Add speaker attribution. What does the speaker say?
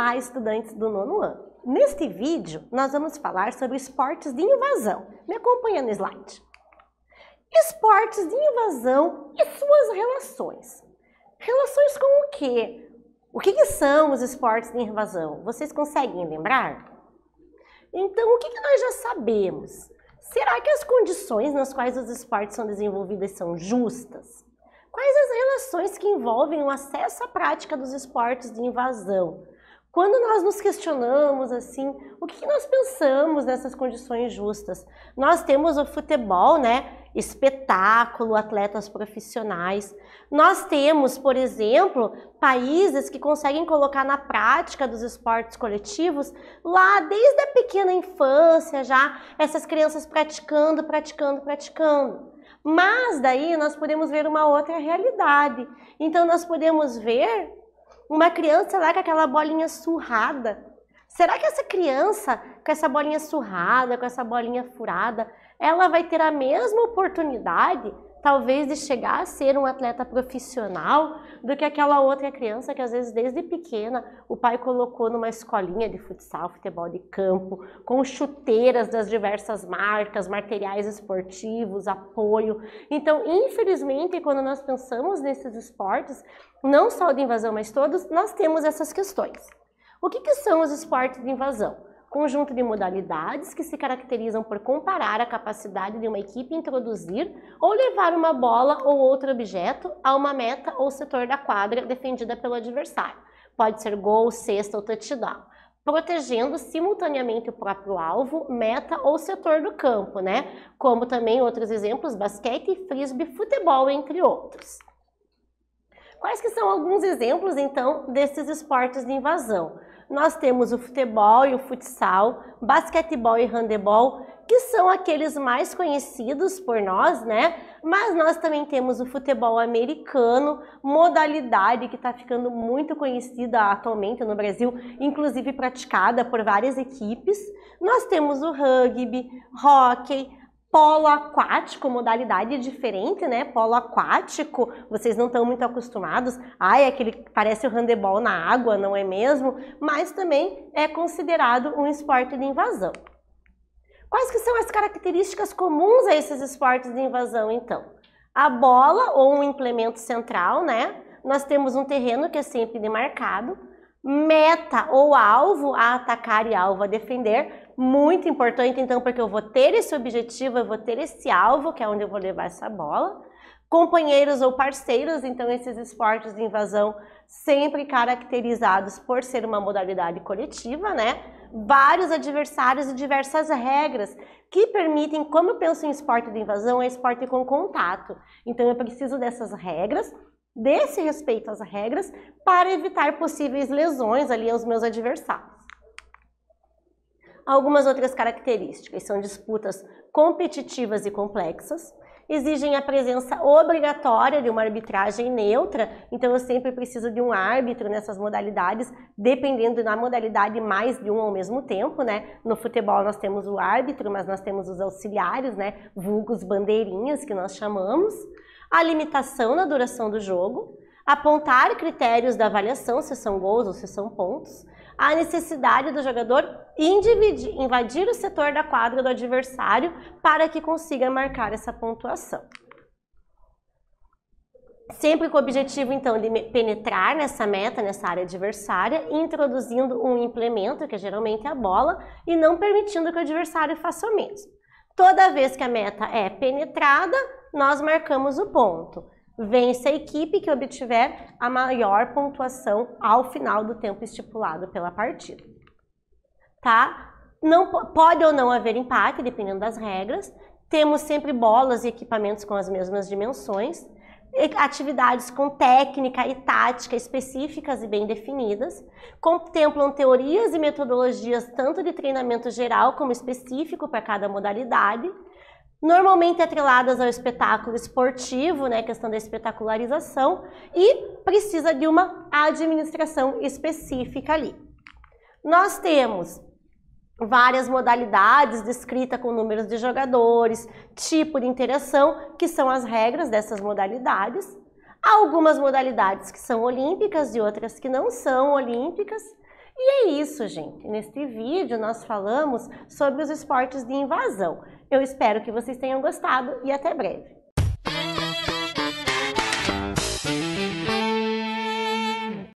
Speaker 1: Olá, estudantes do nono ano! Neste vídeo, nós vamos falar sobre esportes de invasão. Me acompanha no slide. Esportes de invasão e suas relações. Relações com o quê? O que, que são os esportes de invasão? Vocês conseguem lembrar? Então, o que, que nós já sabemos? Será que as condições nas quais os esportes são desenvolvidos são justas? Quais as relações que envolvem o acesso à prática dos esportes de invasão? Quando nós nos questionamos assim, o que nós pensamos nessas condições justas? Nós temos o futebol, né? Espetáculo, atletas profissionais. Nós temos, por exemplo, países que conseguem colocar na prática dos esportes coletivos lá desde a pequena infância já, essas crianças praticando, praticando, praticando. Mas daí nós podemos ver uma outra realidade. Então nós podemos ver uma criança lá com aquela bolinha surrada. Será que essa criança com essa bolinha surrada, com essa bolinha furada, ela vai ter a mesma oportunidade talvez de chegar a ser um atleta profissional do que aquela outra criança que às vezes desde pequena o pai colocou numa escolinha de futsal, futebol de campo, com chuteiras das diversas marcas, materiais esportivos, apoio. Então, infelizmente, quando nós pensamos nesses esportes, não só de invasão, mas todos, nós temos essas questões. O que, que são os esportes de invasão? conjunto de modalidades que se caracterizam por comparar a capacidade de uma equipe introduzir ou levar uma bola ou outro objeto a uma meta ou setor da quadra defendida pelo adversário. Pode ser gol, cesta ou touchdown protegendo simultaneamente o próprio alvo, meta ou setor do campo, né? Como também outros exemplos, basquete, frisbee, futebol, entre outros. Quais que são alguns exemplos, então, desses esportes de invasão? nós temos o futebol e o futsal, basquetebol e handebol, que são aqueles mais conhecidos por nós, né? Mas nós também temos o futebol americano, modalidade que está ficando muito conhecida atualmente no Brasil, inclusive praticada por várias equipes. Nós temos o rugby, hockey, polo aquático, modalidade diferente, né? Polo aquático, vocês não estão muito acostumados. Ai, aquele que parece o handebol na água, não é mesmo? Mas também é considerado um esporte de invasão. Quais que são as características comuns a esses esportes de invasão, então? A bola ou um implemento central, né? Nós temos um terreno que é sempre demarcado, meta ou alvo a atacar e alvo a defender. Muito importante, então, porque eu vou ter esse objetivo, eu vou ter esse alvo, que é onde eu vou levar essa bola. Companheiros ou parceiros, então, esses esportes de invasão sempre caracterizados por ser uma modalidade coletiva, né? Vários adversários e diversas regras que permitem, como eu penso em esporte de invasão, é esporte com contato. Então, eu preciso dessas regras desse respeito às regras para evitar possíveis lesões ali aos meus adversários. Algumas outras características são disputas competitivas e complexas, exigem a presença obrigatória de uma arbitragem neutra, então eu sempre preciso de um árbitro nessas modalidades, dependendo da modalidade, mais de um ao mesmo tempo, né? No futebol nós temos o árbitro, mas nós temos os auxiliares, né? Vulgos bandeirinhas, que nós chamamos a limitação na duração do jogo, apontar critérios da avaliação, se são gols ou se são pontos, a necessidade do jogador invadir o setor da quadra do adversário para que consiga marcar essa pontuação. Sempre com o objetivo, então, de penetrar nessa meta, nessa área adversária, introduzindo um implemento, que é geralmente a bola, e não permitindo que o adversário faça o mesmo. Toda vez que a meta é penetrada, nós marcamos o ponto. Vence a equipe que obtiver a maior pontuação ao final do tempo estipulado pela partida. Tá? Não pode ou não haver empate, dependendo das regras. Temos sempre bolas e equipamentos com as mesmas dimensões atividades com técnica e tática específicas e bem definidas, contemplam teorias e metodologias tanto de treinamento geral como específico para cada modalidade, normalmente atreladas ao espetáculo esportivo, né, questão da espetacularização, e precisa de uma administração específica ali. Nós temos várias modalidades descrita com números de jogadores, tipo de interação, que são as regras dessas modalidades. Há algumas modalidades que são olímpicas e outras que não são olímpicas. E é isso, gente. Neste vídeo nós falamos sobre os esportes de invasão. Eu espero que vocês tenham gostado e até breve.